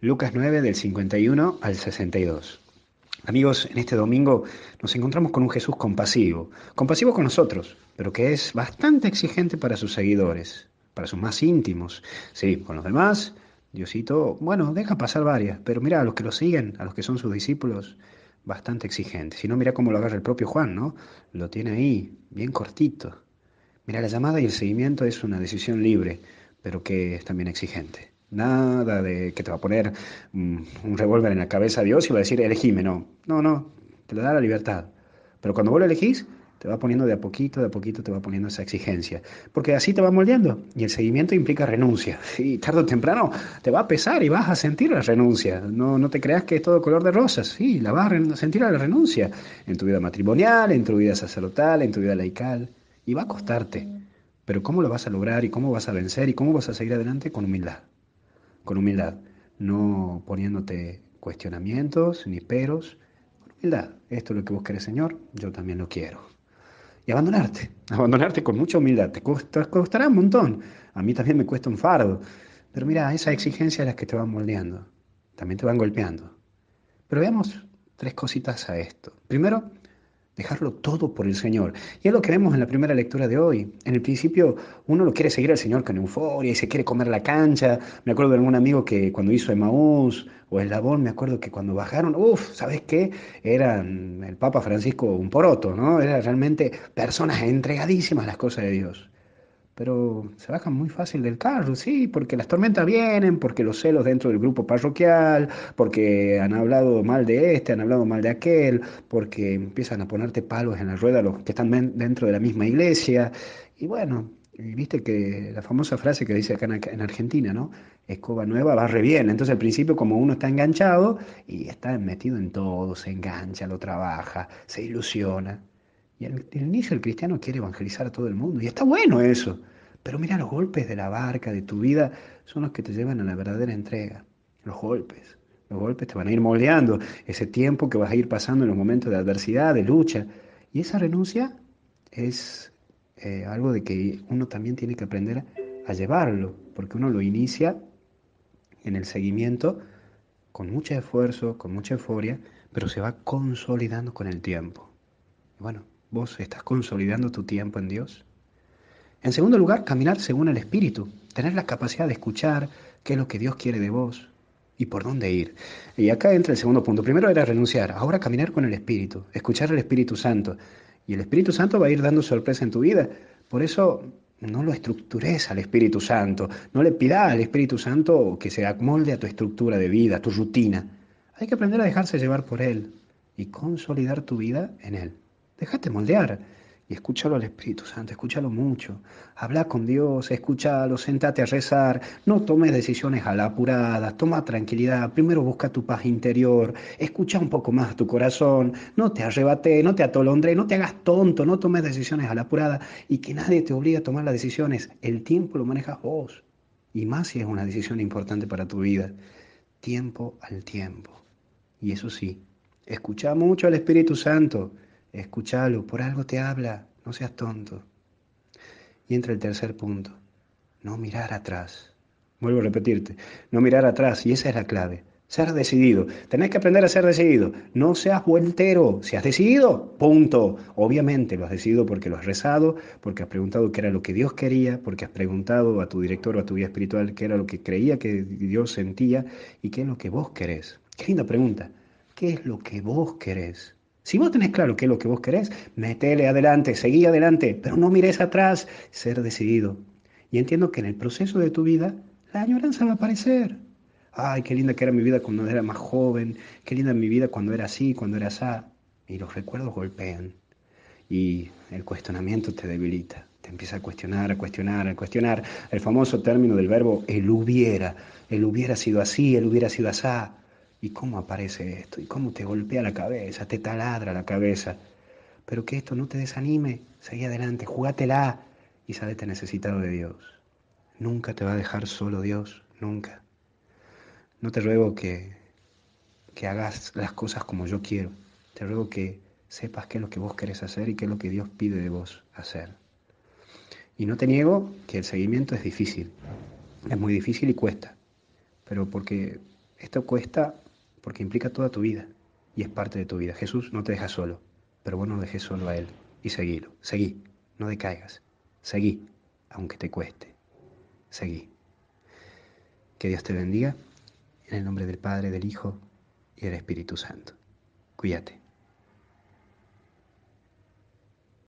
Lucas 9 del 51 al 62. Amigos, en este domingo nos encontramos con un Jesús compasivo, compasivo con nosotros, pero que es bastante exigente para sus seguidores, para sus más íntimos. Sí, con los demás, Diosito, bueno, deja pasar varias, pero mira, a los que lo siguen, a los que son sus discípulos, bastante exigente. Si no, mira cómo lo agarra el propio Juan, ¿no? Lo tiene ahí, bien cortito. Mira, la llamada y el seguimiento es una decisión libre, pero que es también exigente. Nada de que te va a poner mm, un revólver en la cabeza de Dios y va a decir, elegime, no. No, no, te lo da la libertad. Pero cuando vos lo elegís, te va poniendo de a poquito, de a poquito te va poniendo esa exigencia, porque así te va moldeando y el seguimiento implica renuncia y tarde o temprano te va a pesar y vas a sentir la renuncia, no, no te creas que es todo color de rosas, sí, la vas a sentir a la renuncia en tu vida matrimonial, en tu vida sacerdotal, en tu vida laical y va a costarte, pero ¿cómo lo vas a lograr y cómo vas a vencer y cómo vas a seguir adelante con humildad? con humildad, no poniéndote cuestionamientos ni peros, con humildad. Esto es lo que vos querés, Señor, yo también lo quiero. Y abandonarte, abandonarte con mucha humildad, te costará un montón. A mí también me cuesta un fardo, pero mira, esas exigencias las que te van moldeando, también te van golpeando. Pero veamos tres cositas a esto. Primero, dejarlo todo por el Señor. Y es lo que vemos en la primera lectura de hoy. En el principio uno lo quiere seguir al Señor con euforia y se quiere comer la cancha. Me acuerdo de algún amigo que cuando hizo Emaús o el Labón, me acuerdo que cuando bajaron, uff, ¿sabes qué? Eran el Papa Francisco un poroto, ¿no? Eran realmente personas entregadísimas a las cosas de Dios pero se bajan muy fácil del carro, sí, porque las tormentas vienen, porque los celos dentro del grupo parroquial, porque han hablado mal de este, han hablado mal de aquel, porque empiezan a ponerte palos en la rueda los que están dentro de la misma iglesia. Y bueno, viste que la famosa frase que dice acá en, Argentina, ¿no? Escoba nueva barre bien. Entonces al principio como uno está enganchado y está metido en todo, se engancha, lo trabaja, se ilusiona. Y al inicio el cristiano quiere evangelizar a todo el mundo. Y está bueno eso. Pero mira, los golpes de la barca, de tu vida, son los que te llevan a la verdadera entrega. Los golpes. Los golpes te van a ir moldeando ese tiempo que vas a ir pasando en los momentos de adversidad, de lucha. Y esa renuncia es eh, algo de que uno también tiene que aprender a llevarlo, porque uno lo inicia en el seguimiento con mucho esfuerzo, con mucha euforia, pero se va consolidando con el tiempo. Bueno, vos estás consolidando tu tiempo en Dios. En segundo lugar, caminar según el Espíritu, tener la capacidad de escuchar qué es lo que Dios quiere de vos y por dónde ir. Y acá entra el segundo punto. Primero era renunciar, ahora caminar con el Espíritu, escuchar al Espíritu Santo. Y el Espíritu Santo va a ir dando sorpresa en tu vida. Por eso no lo estructures al Espíritu Santo, no le pidas al Espíritu Santo que se molde a tu estructura de vida, a tu rutina. Hay que aprender a dejarse llevar por Él y consolidar tu vida en Él. Déjate moldear y escúchalo al Espíritu Santo, escúchalo mucho, habla con Dios, escúchalo, sentate a rezar, no tomes decisiones a la apurada, toma tranquilidad, primero busca tu paz interior, escucha un poco más tu corazón, no te arrebate, no te atolondré, no te hagas tonto, no tomes decisiones a la apurada y que nadie te obligue a tomar las decisiones, el tiempo lo manejas vos, y más si es una decisión importante para tu vida, tiempo al tiempo. Y eso sí, escucha mucho al Espíritu Santo escúchalo, por algo te habla, no seas tonto. Y entra el tercer punto, no mirar atrás. Vuelvo a repetirte, no mirar atrás, y esa es la clave. Ser decidido. Tenés que aprender a ser decidido. No seas vueltero. Si has decidido, punto. Obviamente lo has decidido porque lo has rezado, porque has preguntado qué era lo que Dios quería, porque has preguntado a tu director o a tu guía espiritual qué era lo que creía que Dios sentía y qué es lo que vos querés. Qué linda pregunta. ¿Qué es lo que vos querés? Si vos tenés claro qué es lo que vos querés, metele adelante, seguí adelante, pero no mires atrás, ser decidido. Y entiendo que en el proceso de tu vida, la añoranza va a aparecer. Ay, qué linda que era mi vida cuando era más joven, qué linda mi vida cuando era así, cuando era así. Y los recuerdos golpean. Y el cuestionamiento te debilita. Te empieza a cuestionar, a cuestionar, a cuestionar. El famoso término del verbo el hubiera. El hubiera sido así, el hubiera sido asá. ¿Y cómo aparece esto? ¿Y cómo te golpea la cabeza? ¿Te taladra la cabeza? Pero que esto no te desanime. Seguí adelante, jugátela y sabete necesitado de Dios. Nunca te va a dejar solo Dios, nunca. No te ruego que, que hagas las cosas como yo quiero. Te ruego que sepas qué es lo que vos querés hacer y qué es lo que Dios pide de vos hacer. Y no te niego que el seguimiento es difícil. Es muy difícil y cuesta. Pero porque esto cuesta porque implica toda tu vida y es parte de tu vida. Jesús no te deja solo, pero vos no dejes solo a Él y seguilo. Seguí, no decaigas. Seguí, aunque te cueste. Seguí. Que Dios te bendiga en el nombre del Padre, del Hijo y del Espíritu Santo. Cuídate.